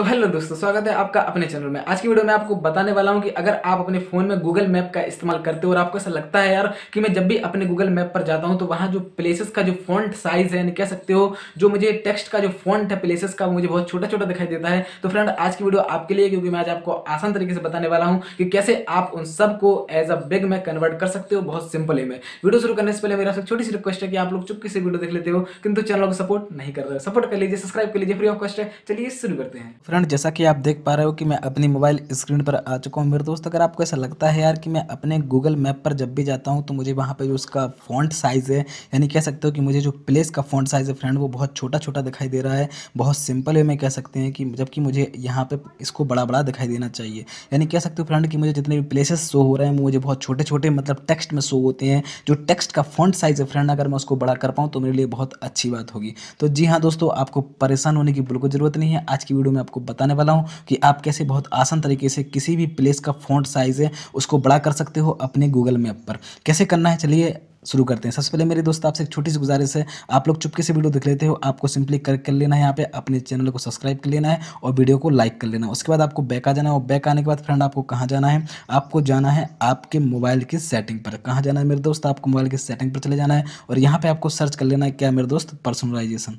तो हेलो दोस्तों स्वागत है आपका अपने चैनल में आज की वीडियो में आपको बताने वाला हूं कि अगर आप अपने फ़ोन में गूगल मैप का इस्तेमाल करते हो और आपको ऐसा लगता है यार कि मैं जब भी अपने गूगल मैप पर जाता हूं तो वहां जो प्लेसेस का जो फॉन्ट साइज़ है यानी कह सकते हो जो मुझे टेक्स्ट का जो फॉन्ट है प्लेसेस का मुझे बहुत छोटा छोटा दिखाई देता है तो फ्रेंड आज की वीडियो आपके लिए क्योंकि मैं आज आपको आसान तरीके से बताने वाला हूँ कि कैसे आप उन सबको एज अ बिग में कन्वर्ट कर सकते हो बहुत सिंपल है मैं वीडियो शुरू करने से पहले मेरा छोटी सी रिक्वेस्ट है कि आप लोग चुपके से वीडियो देख लेते हो किंतु चैनल को सपोर्ट नहीं कर रहे सपोर्ट कर लीजिए सब्सक्राइब कर लीजिए फ्री ऑफ कॉस्ट है चलिए शुरू करते हैं फ्रेंड जैसा कि आप देख पा रहे हो कि मैं अपनी मोबाइल स्क्रीन पर आ चुका हूँ मेरे दोस्त अगर आपको ऐसा लगता है यार कि मैं अपने गूगल मैप पर जब भी जाता हूँ तो मुझे वहाँ पर जो उसका फ़ॉन्ट साइज़ है यानी कह सकते हो कि मुझे जो प्लेस का फ़ॉन्ट साइज़ है फ्रेंड वो बहुत छोटा छोटा दिखाई दे रहा है बहुत सिंपल वे में कह सकते हैं कि जबकि मुझे यहाँ पर इसको बड़ा बड़ा दिखाई देना चाहिए यानी कह सकते हो फ्रेंड कि मुझे जितने भी प्लेसेस शो हो रहे हैं मुझे बहुत छोटे छोटे मतलब टेक्स्ट में शो होते हैं जो टेक्स्ट का फ़ॉन्ट साइज़ है फ्रेंड अगर मैं उसको बड़ा कर पाऊँ तो मेरे लिए बहुत अच्छी बात होगी तो जी हाँ दोस्तों आपको परेशान होने की बिल्कुल ज़रूरत नहीं है आज की वीडियो में आपको बताने वाला हूँ कि आप कैसे बहुत आसान तरीके से किसी भी प्लेस का फ़ॉन्ट साइज़ है उसको बड़ा कर सकते हो अपने गूगल मैप पर कैसे करना है चलिए शुरू करते हैं सबसे पहले मेरे दोस्त आपसे एक छोटी सी गुजारिश है आप लोग चुपके से वीडियो देख लेते हो आपको सिंपली कर कर लेना है यहाँ पे अपने चैनल को सब्सक्राइब कर लेना है और वीडियो को लाइक कर लेना है उसके बाद आपको बैक आ जाना है और बैक आने के बाद फ्रेंड आपको कहाँ जाना है आपको जाना है आपके मोबाइल की सेटिंग पर कहाँ जाना है मेरे दोस्त आपको मोबाइल की सेटिंग पर चले जाना है और यहाँ पर आपको सर्च कर लेना है क्या मेरे दोस्त पर्सनलाइजेशन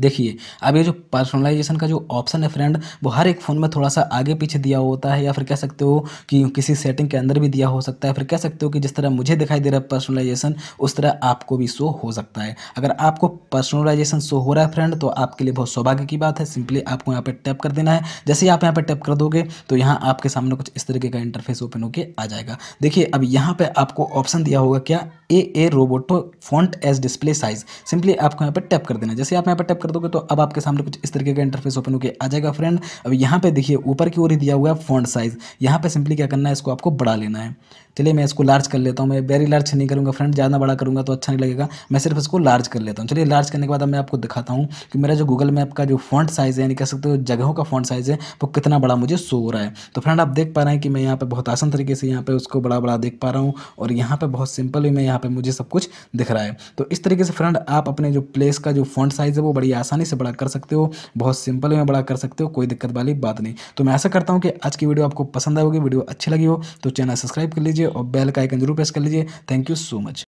देखिए अब ये जो पर्सनलाइजेशन का जो ऑप्शन है फ्रेंड वो हर एक फ़ोन में थोड़ा सा आगे पीछे दिया होता है या फिर कह सकते हो कि किसी सेटिंग के अंदर भी दिया हो सकता है फिर कह सकते हो कि जिस तरह मुझे दिखाई दे रहा है पर्सनलाइजेशन उस तरह आपको भी शो हो सकता है अगर आपको पर्सनलाइजेशन शो हो रहा है फ्रेंड तो आपके लिए बहुत सौभाग्य की बात है सिंपली आपको यहाँ पर टैप कर देना है जैसे ही आप यहाँ पर टैप कर दोगे तो यहाँ आपके सामने कुछ इस तरीके का इंटरफेस ओपन होकर आ जाएगा देखिए अब यहाँ पर आपको ऑप्शन दिया होगा क्या a a Roboto font as display size simply आपको यहाँ पर टैप कर देना जैसे आप यहाँ पर टैप कर दोगे तो अब आपके सामने कुछ इस तरीके का इंटरफेस ओपन होकर आ जाएगा फ्रेंड अब यहाँ पे देखिए ऊपर की ओर ही दिया हुआ है फॉन्ट साइज़ यहाँ पे सिंपली क्या करना है इसको आपको बढ़ा लेना है चलिए मैं इसको लार्ज कर लेता हूँ मैं वेरी लार्ज नहीं करूँगा फ्रेंड ज़्यादा बड़ा करूँगा तो अच्छा नहीं लगेगा मैं सिर्फ इसको लार्ज कर लेता हूँ चलिए लार्ज करने के बाद मैं आपको दिखाता हूँ कि मेरा जो गूगल मैप का जो फॉन्ट साइज़ है यानी कह सकते हो जगहों का फॉन्ट साइज़ है वो कितना बड़ा मुझे सो रहा है तो फ्रेंड आप देख पा रहे हैं कि मैं यहाँ पर बहुत आसान तरीके से यहाँ पर उसको बड़ा बड़ा देख पा रहा हूँ और यहाँ पर बहुत सिंपल भी मैं यहाँ पर मुझे सब कुछ दिख रहा है तो इस तरीके से फ्रेंड आप अपने जो प्लेस का जो फॉन्ट साइज़ है वो बड़ी आसानी से बड़ा कर सकते हो बहुत सिंपल में बड़ा कर सकते हो कोई दिक्कत वाली बात नहीं तो मैं ऐसा करता हूँ कि आज की वीडियो आपको पसंद आएगी वीडियो अच्छी लगी हो तो चैनल सब्सक्राइब कर लीजिए और बेल का आइकन जरूर प्रेस कर लीजिए थैंक यू सो मच